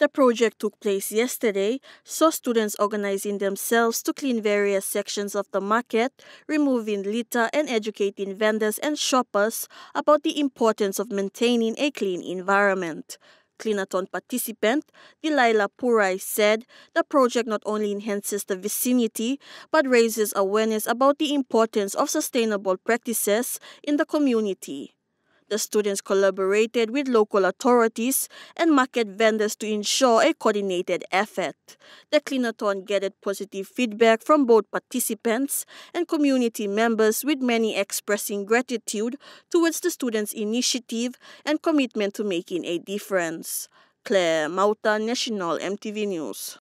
The project took place yesterday, saw students organizing themselves to clean various sections of the market, removing litter and educating vendors and shoppers about the importance of maintaining a clean environment. Cleanathon participant Delilah Purai said the project not only enhances the vicinity but raises awareness about the importance of sustainable practices in the community. The students collaborated with local authorities and market vendors to ensure a coordinated effort. The cleanathon gathered positive feedback from both participants and community members with many expressing gratitude towards the students' initiative and commitment to making a difference. Claire Mauta, National MTV News.